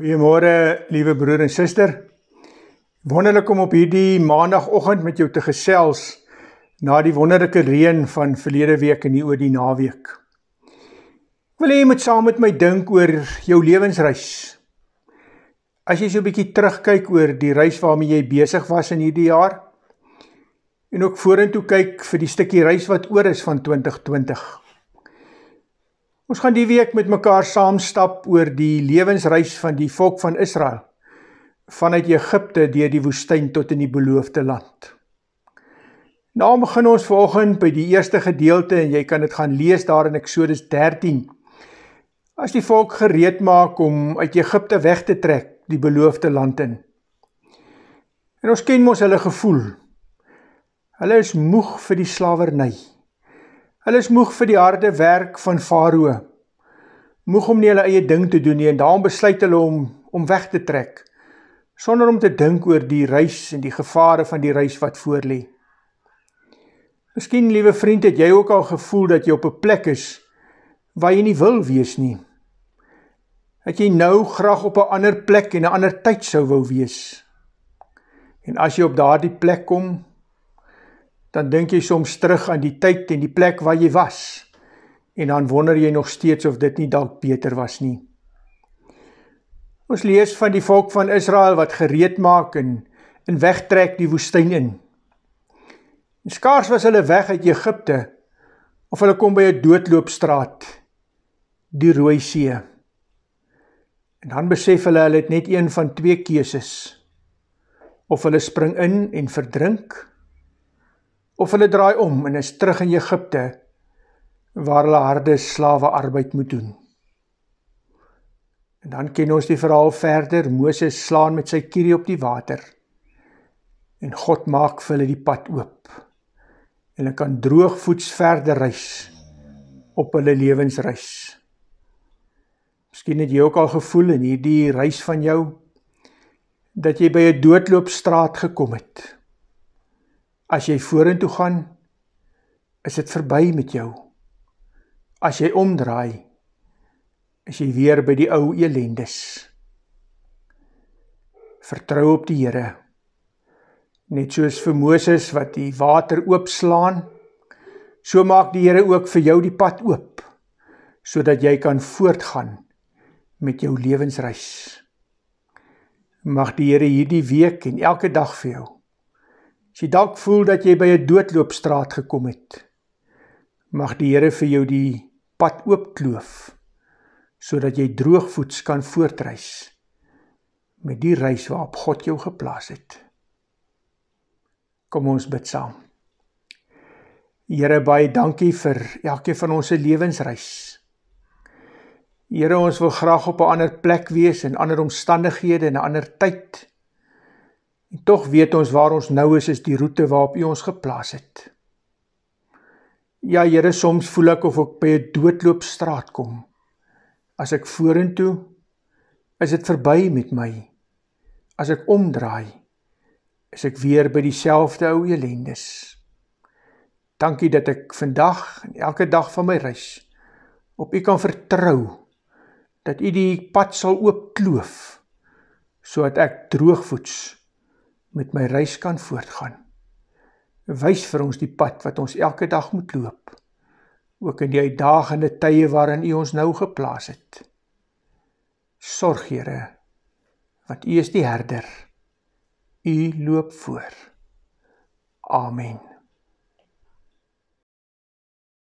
Goeiemôre, liewe broer en suster. Wonderlik om op hierdie maandagooggend met jou te gesels na die wonderlike reën van verlede week en nie oor die naweek. Ek wil hê jy moet saam met my dink oor jou lewensreis. As jy so 'n bietjie terugkyk oor die reis waarmee jy besig was in hierdie jaar en ook vorentoe kyk vir die stukkie reis wat oor is van 2020. Ons gaan die week met mekaar saamstap oor die lewensreis van die volk van Israel vanuit Egipte deur die woestyn tot in die beloofde land. Nou begin ons vanoggend by die eerste gedeelte en jy kan dit gaan lees daar in Eksodus 13. As die volk gereed maak om uit Egipte weg te trek, die beloofde land in. En ons ken mos hulle gevoel. Hulle is moeg vir die slawerny. Hulle is moeg vir die harde werk van Farao. Moeg om nie hulle eie ding te doen nie en daarom besluit hulle om om weg te trek sonder om te dink oor die reis en die gevare van die reis wat voor lê. Miskien liewe vriend het jy ook al gevoel dat jy op 'n plek is waar jy nie wil wees nie. Dat jy nou graag op 'n ander plek en 'n ander tyd sou wou wees. En as jy op daardie plek kom, dan dink jy soms terug aan die tyd en die plek waar jy was. En dan wonder jy nog steeds of dit nie dalk beter was nie. Ons lees van die volk van Israel wat gereed maak en in wegtrek die woestyn in. En skaars was hulle weg uit Egipte of hulle kom by 'n doodloopstraat, die Rooi See. En dan besef hulle hulle het net een van twee keuses. Of hulle spring in en verdrink of hulle draai om en is terug in Egipte waar hulle harde slawearbeid moet doen. En dan ken ons die verhaal verder. Moses slaan met sy kierie op die water en God maak vir hulle die pad oop. En hulle kan droogvoets verder reis op hulle lewensreis. Miskien het jy ook al gevoel in hierdie reis van jou dat jy by 'n doodloopstraat gekom het. As jy vorentoe gaan, is dit verby met jou. As jy omdraai, is jy weer by die ou elendes. Vertrou op die Here. Net soos vir Moses wat die water oopslaan, so maak die Here ook vir jou die pad oop sodat jy kan voortgaan met jou lewensreis. Mag die Here hierdie week en elke dag vir jou As jy dalk voel dat jy by 'n doodloopstraat gekom het, mag die Here vir jou die pad oopkloof sodat jy droogvoets kan voortreis met die reis waarop God jou geplaas het. Kom ons bid saam. Here baie dankie vir elkeen van ons se lewensreis. Here ons wil graag op 'n ander plek wees en ander omstandighede en 'n ander tyd. En tog weet ons waar ons nou is, is die roete waarop U ons geplaas het. Ja Here, soms voel ek of ek by 'n doodloopstraat kom. As ek vorentoe is dit verby met my. As ek omdraai, is ek weer by dieselfde ou elendes. Dankie dat ek vandag en elke dag van my reis op U kan vertrou dat U die pad sal oopkloof sodat ek droogvoets met my reis kan voortgaan. Wys vir ons die pad wat ons elke dag moet loop, ook in die uitdagende tye waarin U ons nou geplaas het. Sorg, Here, want U is die herder. U loop voor. Amen.